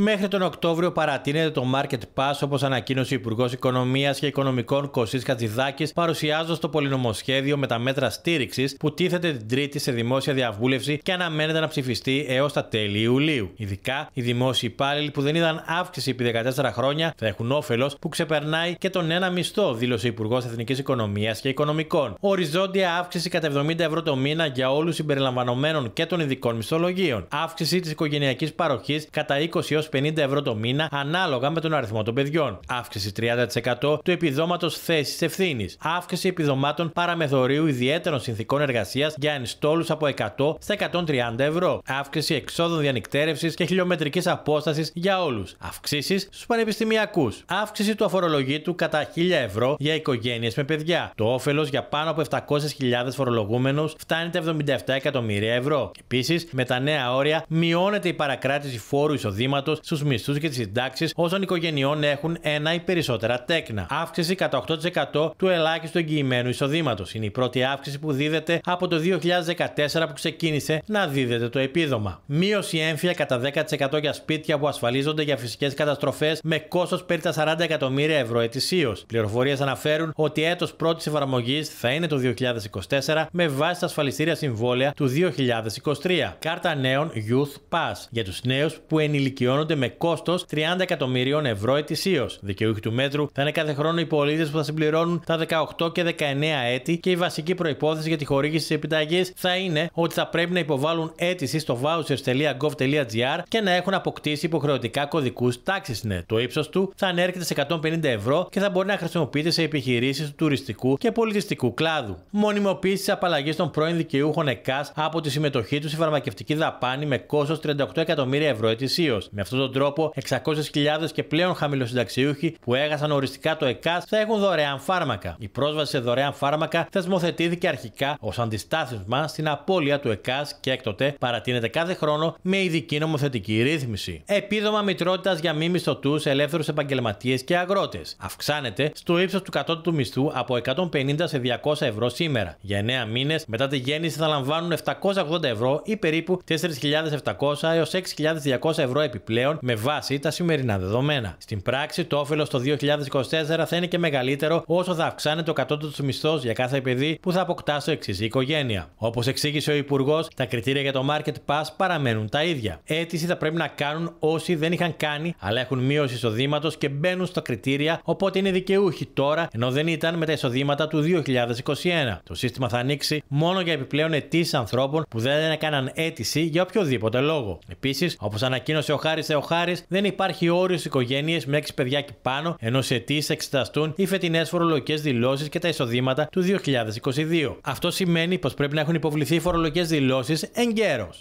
Μέχρι τον Οκτώβριο παρατείνεται το Market Pass όπως ανακοίνωσε ο Υπουργός Οικονομίας και Οικονομικών Κωσής Κατζηδάκη, παρουσιάζοντας το πολυνομοσχέδιο με τα μέτρα στήριξης που τίθεται την Τρίτη σε δημόσια διαβούλευση και αναμένεται να ψηφιστεί έως τα τέλη Ιουλίου. Ειδικά, οι δημόσιοι υπάλληλοι που δεν είδαν αύξηση επί 14 χρόνια θα έχουν όφελος που ξεπερνάει και τον ένα μισθό, δήλωσε ο Υπουργός Εθνικής Οικονομίας και Οικονομικών. Οριζόντια αύξηση κατά 70 ευρώ το μήνα για όλους συμπεριλαμβανομένων και των ειδικών μισθολογίων. Αύξηση της οικογενειακής παροχής κατά 20 50 ευρώ το μήνα ανάλογα με τον αριθμό των παιδιών. Αύξηση 30% του επιδόματος θέσης ευθύνης. Αύξηση επιδομάτων παραμεθορίου ιδιαίτερων συνθήκων εργασίας για ενστόλους από 100 στα 130 ευρώ. Αύξηση εξόδων διανυκτέρευσης και χιλιομετρικής απόστασης για όλους. Αυξήσεις στους πανεπιστημιακούς. Αύξηση του αφορολογήτου κατά 1000 ευρώ για οικογένειες με παιδιά. Το όφελος για πάνω από 700.000 φορολογούμενους φτάνει τα 77 εκατομμύρια ευρώ. Επίσης, με τα νέα όρια μειώνεται η παρακράτηση φόρου εισοδήματος κράτου στους μισθούς και τις συντάξεις όσων οικογενειών έχουν ένα ή περισσότερα τέκνα. Αύξηση κατά 8% του ελάχιστου εγγυημένου εισοδήματος. Είναι η πρώτη αύξηση που δίδεται από το 2014 που ξεκίνησε να δίδεται το επίδομα. Μείωση έμφυα κατά 10% για σπίτια που ασφαλίζονται για φυσικές καταστροφές με κόστος περί τα 40 εκατομμύρια ευρώ ετησίως. Πληροφορίες αναφέρουν ότι έτος πρώτης εφαρμογής θα είναι το 2024 με βάση τα ασφαλιστήρια συμβόλαια του 2023. Κάρτα νέων Youth Pass για τους νέους που ενηλικιώνουν με κόστος 30 εκατομμυρίων ευρώ ετησίως. Δικαιούχοι του μέτρου θα είναι κάθε χρόνο οι πολίτες που θα συμπληρώνουν τα 18 και 19 έτη και η βασική προπόθεση για τη χορήγηση της επιταγής θα είναι ότι θα πρέπει να υποβάλουν αίτηση στο vouchers.gov.gr και να έχουν αποκτήσει υποχρεωτικά κωδικούς TaxisNet. Ναι, το ύψος του θα ανέρχεται σε 150 ευρώ και θα μπορεί να χρησιμοποιείται σε επιχειρήσεις του τουριστικού και πολιτιστικού κλάδου. Μονιμοποίηση της απαλλαγής των πρώην δικαιούχων ΕΚΑΣ από τη συμμετοχή τους στη φαρμακευτική δαπάνη με κόστος 38 εκατομμύρια ευρώ ετησίως. Με αυτόν τον τρόπο, 600.000 και πλέον χαμηλοσυνταξιούχοι που έγασαν οριστικά το ΕΚΑΣ θα έχουν δωρεάν φάρμακα. Η πρόσβαση σε δωρεάν φάρμακα θεσμοθετήθηκε αρχικά ως αντιστάθμισμα στην απώλεια του ΕΚΑΣ και έκτοτε παρατείνεται κάθε χρόνο με ειδική νομοθετική ρύθμιση. Επίδομα μητρότητας για μη μισθωτού, ελεύθερους επαγγελματίες και αγρότες. Αυξάνεται στο ύψος του του μισθού από 150 σε 200 ευρώ σήμερα. Για 9 μήνες μετά τη γέννηση θα λαμβάνουν 780 ευρώ ή περίπου 4.700 έω 6.200 ευρώ επιπλέον με βάση τα σημερινά δεδομένα. Στην πράξη, το όφελος το 2024 θα είναι και μεγαλύτερο όσο θα αυξάνεται ο κατώτατος μισθός για κάθε παιδί που θα αποκτά στο εξής οικογένεια. Όπως εξήγησε ο Υπουργός, τα κριτήρια για το Market Pass παραμένουν τα ίδια. Αίτηση θα πρέπει να κάνουν όσοι δεν είχαν κάνει, αλλά έχουν μείωση εισοδήματος και μπαίνουν στα κριτήρια, οπότε είναι δικαιούχοι τώρα, ενώ δεν ήταν με τα εισοδήματα του 2021. Το σύστημα θα ανοίξει μόνο για επιπλέον αιτήσεις ανθρώπων που δεν έκαναν αίτηση για οποιοδήποτε λόγο. Επίσης, όπως ανακοίνωσε ο Χάρης ο Χάρης, δεν υπάρχει όριο οικογένειες με 6 παιδιά και πάνω, ενώ σε αιτήσει εξεταστούν οι φετινές φορολογικές δηλώσεις και τα εισοδήματα του 2022. Αυτό σημαίνει πως πρέπει να έχουν υποβληθεί οι φορολογικές δηλώσεις εγκαίρως.